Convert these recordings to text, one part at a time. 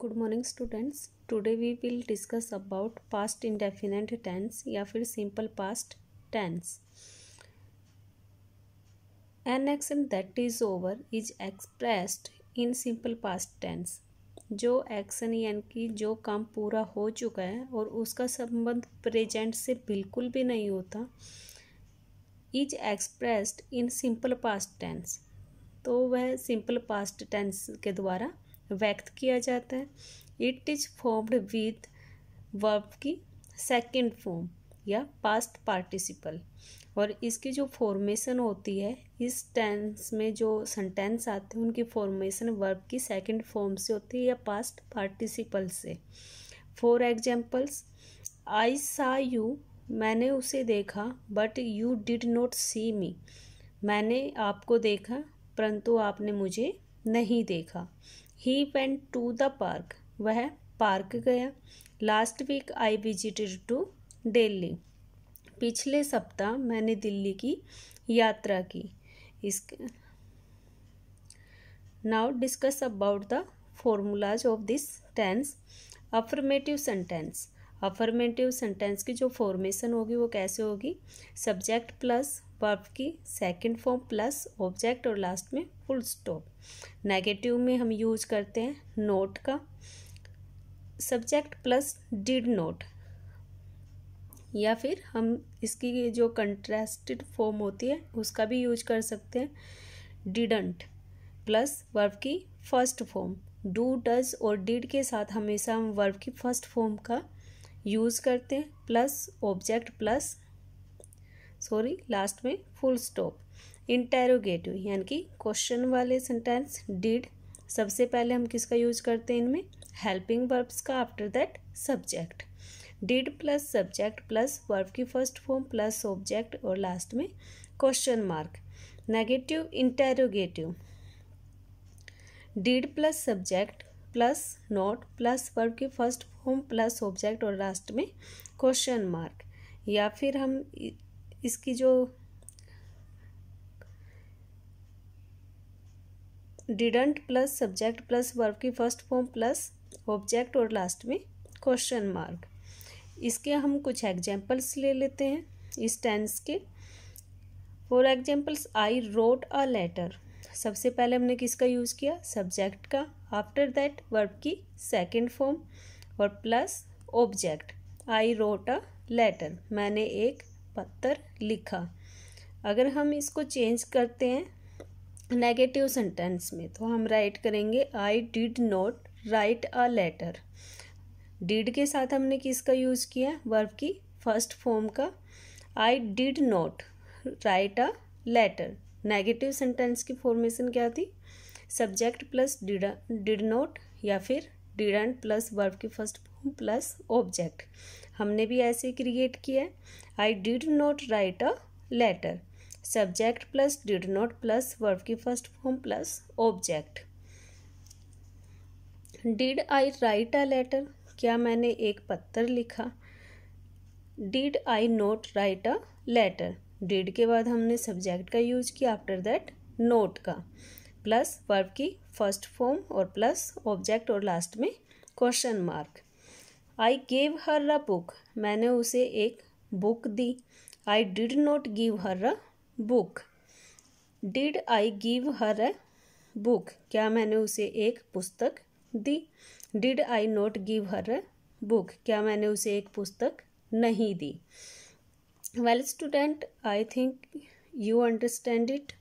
good morning students today we will discuss about past indefinite tense या फिर simple past tense an action that is over is expressed in simple past tense जो action यानी कि जो काम पूरा हो चुका है और उसका संबंध प्रेजेंट से बिल्कुल भी नहीं होता is expressed in simple past tense तो वह सिंपल पास्ट टेंस के द्वारा व्यक्त किया जाता है it is formed with verb की सेकंड फॉर्म या पास्ट पार्टिसिपल और इसकी जो फॉर्मेशन होती है इस टेंस में जो सेंटेंस आते हैं उनकी फॉर्मेशन वर्ब की सेकंड फॉर्म से होती है या पास्ट पार्टिसिपल से for examples I saw you मैंने उसे देखा but you did not see me मैंने आपको देखा परंतु आपने मुझे नहीं देखा he went to the park वह पार्क गया last week I visited to Delhi पिछले सप्ताह मैंने दिल्ली की यात्रा की इस now discuss about the formulas of this tense affirmative sentence affirmative sentence की जो फॉर्मेशन होगी वो कैसे होगी सब्जेक्ट प्लस वर्ब की सेकंड फॉर्म प्लस ऑब्जेक्ट और लास्ट में फुल स्टॉप नेगेटिव में हम यूज करते हैं नोट का सब्जेक्ट प्लस डिड नोट या फिर हम इसकी जो कंट्रास्टेड फॉर्म होती है उसका भी यूज कर सकते हैं डिडंट प्लस वर्ब की फर्स्ट फॉर्म डू डज और डिड के साथ हमेशा हम वर्ब की फर्स्ट फॉर्म का यूज़ करते हैं plus object plus sorry last में फुल स्टॉप इंटेरोगेटिव यानी कि क्वेश्चन वाले सेंटेंस डिड सबसे पहले हम किसका यूज करते हैं इनमें हेल्पिंग वर्ब्स का after that subject did plus subject plus verb की फर्स्ट फॉर्म प्लस ऑब्जेक्ट और लास्ट में question mark negative interrogative did plus subject plus not plus verb की फर्स्ट फॉर्म प्लस ऑब्जेक्ट और last में question mark या फिर हम इसकी जो didn't plus subject plus verb की फर्स्ट फॉर्म प्लस ऑब्जेक्ट और लास्ट में क्वेश्चन मार्क इसके हम कुछ एग्जाम्पल्स ले लेते हैं इस टेंस के for examples I wrote a letter सबसे पहले हमने किसका यूज़ किया सब्जेक्ट का आफ्टर दैट वर्ब की सेकेंड फॉर्म और plus object I wrote a letter मैंने एक पत्र लिखा अगर हम इसको चेंज करते हैं नेगेटिव सेंटेंस में तो हम राइट करेंगे I did not write a letter did के साथ हमने किसका यूज़ किया वर्ब की फर्स्ट फॉर्म का I did not write a letter negative sentence की फॉर्मेशन क्या थी सब्जेक्ट प्लस डिड नोट या फिर डिडेंट प्लस वर्ब की फर्स्ट फॉर्म प्लस ऑब्जेक्ट हमने भी ऐसे क्रिएट किया है I did not write a letter subject plus did not plus verb की first form plus object did I write a letter क्या मैंने एक पत्थर लिखा did I not write a letter did के बाद हमने सब्जेक्ट का यूज किया आफ्टर दैट नोट का प्लस वर्ब की फर्स्ट फॉर्म और प्लस ऑब्जेक्ट और लास्ट में question mark I gave her a book मैंने उसे एक बुक दी I did not give her a book did I give her a book क्या मैंने उसे एक पुस्तक दी did I not give her a book क्या मैंने उसे एक पुस्तक नहीं दी well student I think you understand it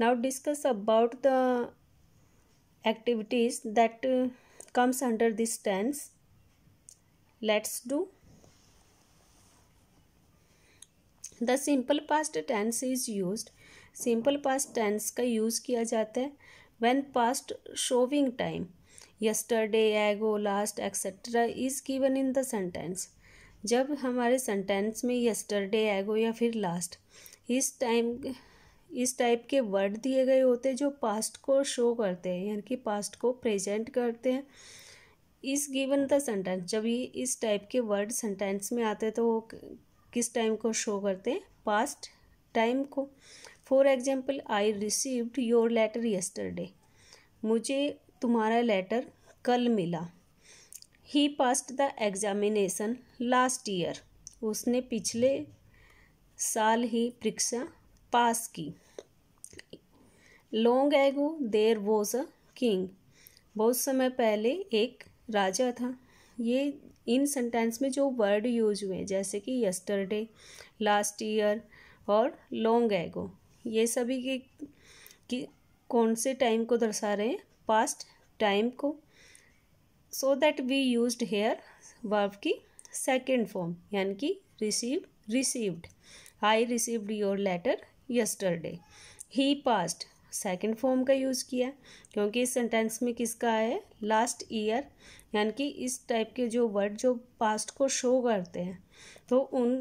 now discuss about the activities that comes under this tense let's do the simple past tense is use simple past tense का use किया जाता है when past showing time yesterday ago last etcetera is given in the sentence जब हमारे sentence में yesterday एगो या फिर लास्ट इस टाइम इस टाइप के वर्ड दिए गए होते हैं जो पास्ट को शो करते हैं यानी कि पास्ट को प्रेजेंट करते हैं इस गिवन द सेंटेंस जब ये इस टाइप के वर्ड सेंटेंस में आते हैं तो वो किस टाइम को शो करते हैं पास्ट टाइम को for example I received your letter yesterday मुझे तुम्हारा लेटर कल मिला he passed the examination last year उसने पिछले साल ही परीक्षा पास की long ago there was a king बहुत समय पहले एक राजा था ये इन सेंटेंस में जो वर्ड यूज हुए हैं जैसे कि यस्टरडे लास्ट ईयर और लॉन्ग एगो ये सभी के कि कौन से टाइम को दर्शा रहे हैं पास्ट टाइम को so that we use here verb की सेकेंड फॉर्म यानी कि receive received I received your letter yesterday ही पास्ट सेकंड फॉर्म का यूज़ किया क्योंकि इस सेंटेंस में किसका है लास्ट ईयर यानी कि इस टाइप के जो वर्ड जो पास्ट को शो करते हैं तो उन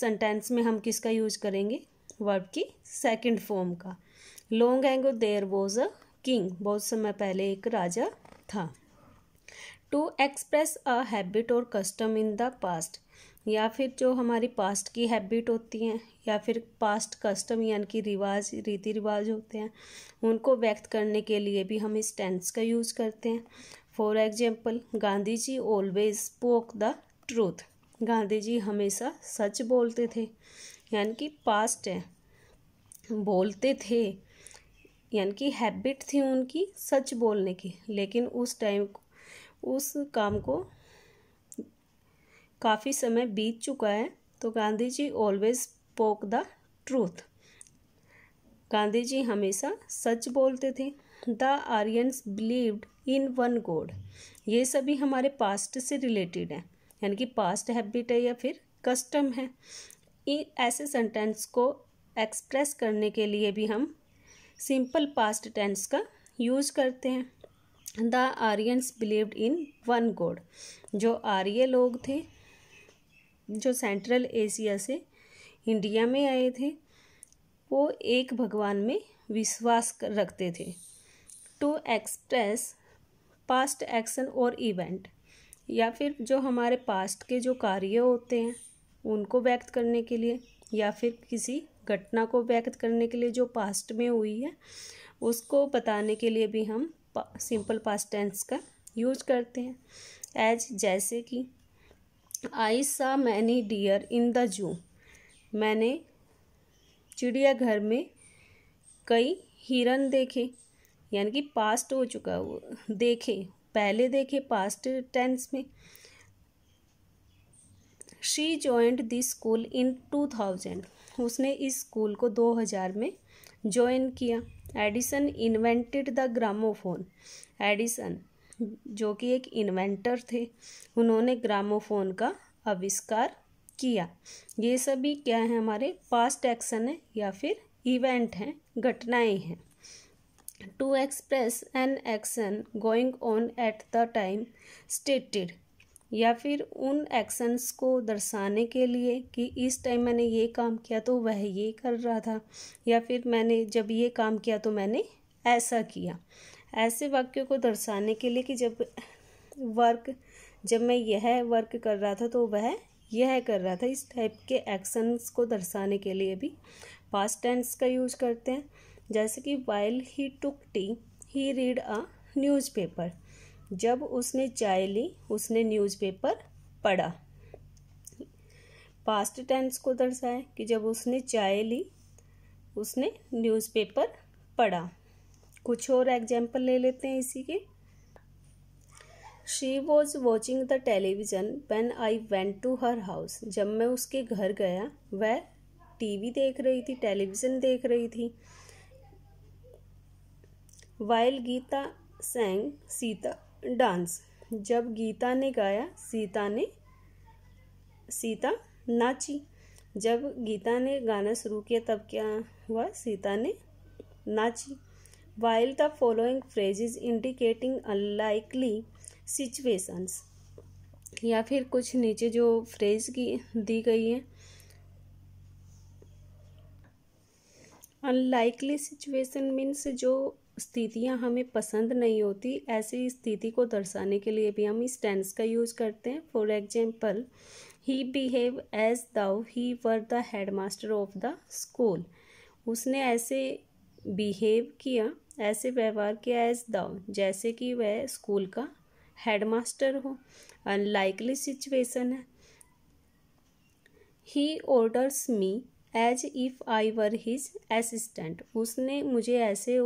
सेंटेंस में हम किसका यूज करेंगे वर्ब की सेकंड फॉर्म का long ago there was a king बहुत समय पहले एक राजा था टू एक्सप्रेस अ हैबिट और कस्टम इन द पास्ट या फिर जो हमारी पास्ट की हैबिट होती हैं या फिर पास्ट कस्टम यानी कि रिवाज रीति रिवाज होते हैं उनको व्यक्त करने के लिए भी हम इस टेंस का यूज़ करते हैं for example Gandhi ji always spoke the truth Gandhi ji हमेशा सच बोलते थे यानी कि पास्ट है बोलते थे यानी कि हैबिट थी उनकी सच बोलने की लेकिन उस टाइम उस काम को काफ़ी समय बीत चुका है तो Gandhi ji always spoke the truth Gandhi ji हमेशा सच बोलते थे the Aryans believed in one God ये सभी हमारे पास्ट से रिलेटेड हैं यानी कि पास्ट हैबिट है या फिर कस्टम है ऐसे सेंटेंस को एक्सप्रेस करने के लिए भी हम सिंपल पास्ट टेंस का यूज करते हैं the Aryans believed in one God जो आर्य लोग थे जो सेंट्रल एशिया से इंडिया में आए थे वो एक भगवान में विश्वास रखते थे टू एक्सप्रेस पास्ट एक्शन और इवेंट या फिर जो हमारे पास्ट के जो कार्य होते हैं उनको व्यक्त करने के लिए या फिर किसी घटना को व्यक्त करने के लिए जो पास्ट में हुई है उसको बताने के लिए भी हम सिंपल पास्ट टेंस का यूज करते हैं एज जैसे कि आई सा many dear in the zoo मैंने चिड़ियाघर में कई हिरन देखे यानी कि पास्ट हो चुका वो देखे पहले देखे पास्ट टेंस में she joined this school in two thousand उसने इस स्कूल को दो हज़ार में ज्वाइन किया Edison invented the gramophone Edison जो कि एक इन्वेंटर थे उन्होंने ग्रामोफोन का आविष्कार किया ये सभी क्या है हमारे पास्ट एक्शन है या फिर इवेंट हैं घटनाएं हैं to express an action going on at the time stated या फिर उन एक्शंस को दर्शाने के लिए कि इस टाइम मैंने ये काम किया तो वह ये कर रहा था या फिर मैंने जब ये काम किया तो मैंने ऐसा किया ऐसे वाक्यों को दर्शाने के लिए कि जब वर्क जब मैं यह वर्क कर रहा था तो वह यह कर रहा था इस टाइप के एक्शंस को दर्शाने के लिए भी पास्ट टेंस का यूज करते हैं जैसे कि while he took tea he read a newspaper जब उसने चाय ली उसने न्यूज़पेपर पढ़ा पास्ट टेंस को दर्शाए कि जब उसने चाय ली उसने न्यूज़पेपर पढ़ा कुछ और एग्जाम्पल ले लेते हैं इसी के she was watching the television when I went to her house जब मैं उसके घर गया वह टीवी देख रही थी टेलीविज़न देख रही थी while Gita sang Sita dance जब गीता ने गाया सीता ने सीता नाची जब गीता ने गाना शुरू किया तब क्या हुआ सीता ने नाची while the following is indicating unlikely situations या फिर कुछ नीचे जो फ्रेज की दी गई है अनलाइकली सिचुएसन मीन्स जो स्थितियाँ हमें पसंद नहीं होती ऐसी स्थिति को दर्शाने के लिए भी हम इस टेंस का यूज करते हैं for example he behave as though he were the head master of the school उसने ऐसे बिहेव किया ऐसे व्यवहार किया एज दाउ जैसे कि वह स्कूल का हेड मास्टर हो अनलाइकली सिचुएशन है he orders me as if I were his assistant उसने मुझे ऐसे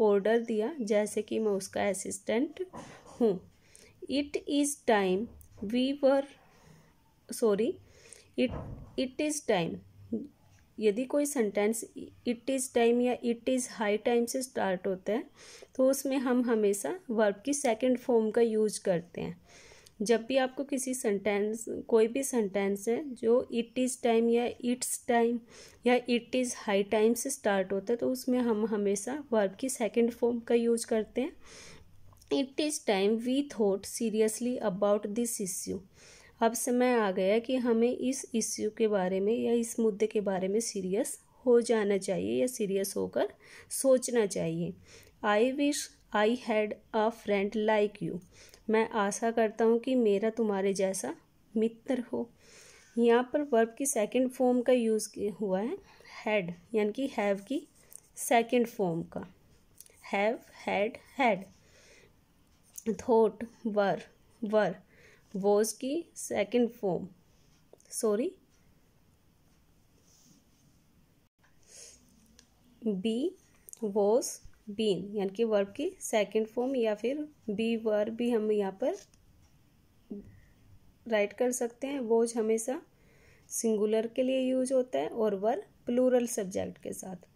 ऑर्डर दिया जैसे कि मैं उसका असिस्टेंट हूँ it is time we were sorry it it is time यदि कोई सेंटेंस इट इज़ टाइम या इट इज़ हाई टाइम से स्टार्ट होता है तो उसमें हम हमेशा वर्ब की सेकंड फॉर्म का यूज करते हैं जब भी आपको किसी सेंटेंस कोई भी सेंटेंस है जो इट इज़ टाइम या इट्स टाइम या इट इज़ हाई टाइम से स्टार्ट होता है तो उसमें हम हमेशा वर्ब की सेकंड फॉर्म का यूज करते हैं it is time we thought seriously about this issue अब समय आ गया कि हमें इस इश्यू के बारे में या इस मुद्दे के बारे में सीरियस हो जाना चाहिए या सीरियस होकर सोचना चाहिए I wish I had a friend like you मैं आशा करता हूँ कि मेरा तुम्हारे जैसा मित्र हो यहाँ पर वर्ब की सेकंड फॉर्म का यूज़ हुआ है हैड यानी कि हैव की सेकंड फॉर्म का have had had thought were were was की second form sorry be was been यानी कि वर्ब की सेकंड फॉर्म या फिर बी वर्ब भी हम यहाँ पर राइट कर सकते हैं वो हमेशा सिंगुलर के लिए यूज होता है और वर प्लूरल सब्जेक्ट के साथ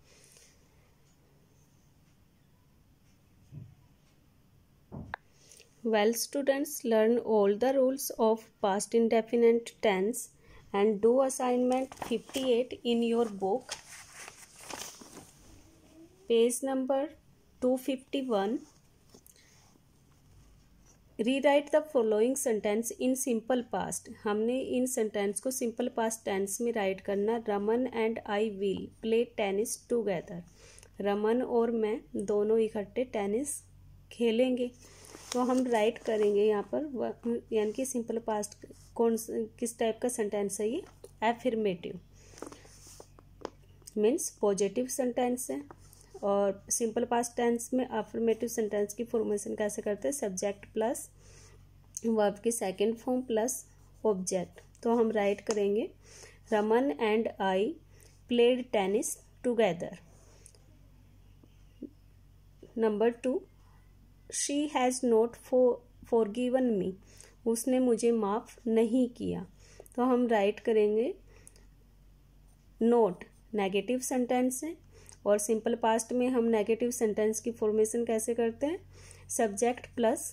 well students learn all the rules of past indefinite tense and do assignment fifty eight in your book page number two fifty one rewrite the following sentence in simple past हमने इन sentence को simple past tense में write करना Raman and I will play tennis together Raman और मैं दोनों इकट्ठे tennis खेलेंगे तो हम राइट करेंगे यहाँ पर यानी कि सिंपल पास्ट कौन किस टाइप का सेंटेंस है ये एफिर्मेटिव मीन्स पॉजिटिव सेंटेंस है और सिंपल पास्ट टेंस में अफर्मेटिव सेंटेंस की फॉर्मेशन कैसे करते हैं सब्जेक्ट प्लस वर्ब की सेकंड फॉर्म प्लस ऑब्जेक्ट तो हम राइट करेंगे Raman and I played tennis together number two she has not forgiven me उसने मुझे माफ़ नहीं किया तो हम राइट करेंगे नोट नेगेटिव सेंटेंस है और सिंपल पास्ट में हम नेगेटिव सेंटेंस की फॉर्मेशन कैसे करते हैं subject plus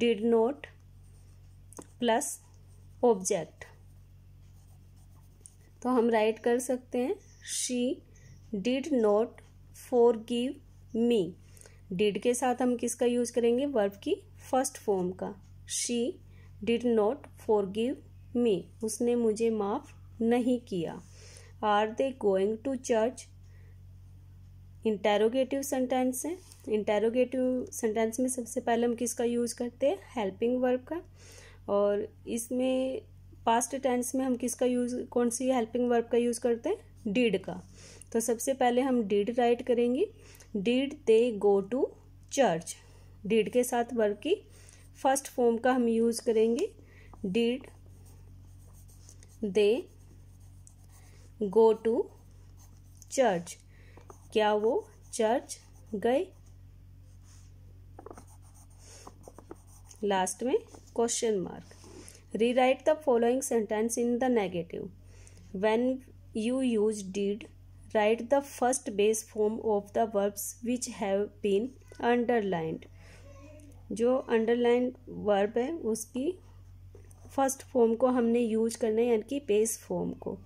did not plus object तो हम राइट कर सकते हैं she did not forgive me did के साथ हम किसका यूज करेंगे वर्ब की फर्स्ट फॉर्म का she did not forgive me उसने मुझे माफ़ नहीं किया are they going to church interrogative sentence है इंटेरोगेटिव सेंटेंस में सबसे पहले हम किसका यूज करते हैं हेल्पिंग वर्ब का और इसमें पास्ट टेंस में हम किसका यूज कौन सी हेल्पिंग वर्ब का यूज करते हैं डिड का तो सबसे पहले हम डिड राइट करेंगे did they go to church did के साथ वर्ब की फर्स्ट फॉर्म का हम यूज करेंगे did they go to church क्या वो चर्च गए लास्ट में question mark rewrite the following sentence in the negative when you use did write the first base form of the verbs which have been underlined जो underline verb है उसकी first form को हमने use करना है यानी कि बेस फॉर्म को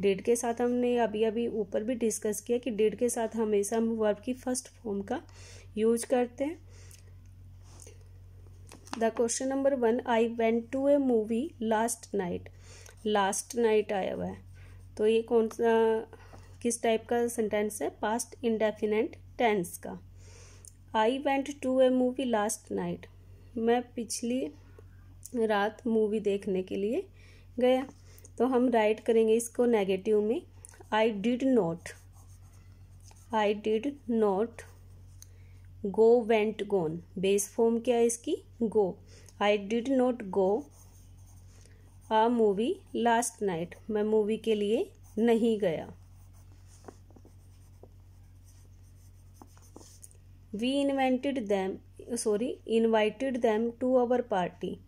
डेट के साथ हमने अभी अभी ऊपर भी डिस्कस किया कि डेट के साथ हमेशा हम वर्ब की फर्स्ट फॉर्म का यूज करते हैं the question number one I went to a movie last night last night आया हुआ है तो ये कौन सा किस टाइप का सेंटेंस है पास्ट इंडेफिनेट टेंस का I went to a movie last night मैं पिछली रात मूवी देखने के लिए गया तो हम राइट करेंगे इसको नेगेटिव में I did not I did not go went gone base form क्या है इसकी go I did not go a movie last night मैं मूवी के लिए नहीं गया we invented them sorry invited them to our party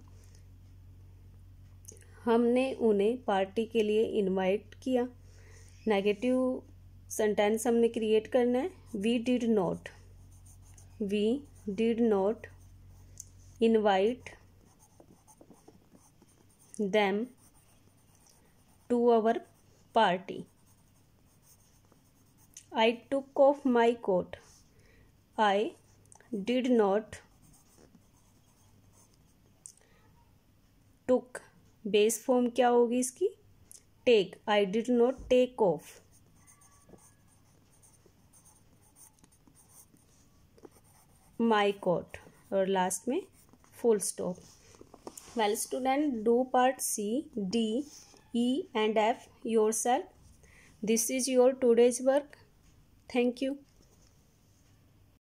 हमने उन्हें पार्टी के लिए इनवाइट किया नेगेटिव सेंटेंस हमने क्रिएट करना है we did not we did not invite them to our party I took off my coat I did not took base form क्या होगी इसकी take I did not take off my coat और last में full stop well student do part C D E and F yourself this is your today's work thank you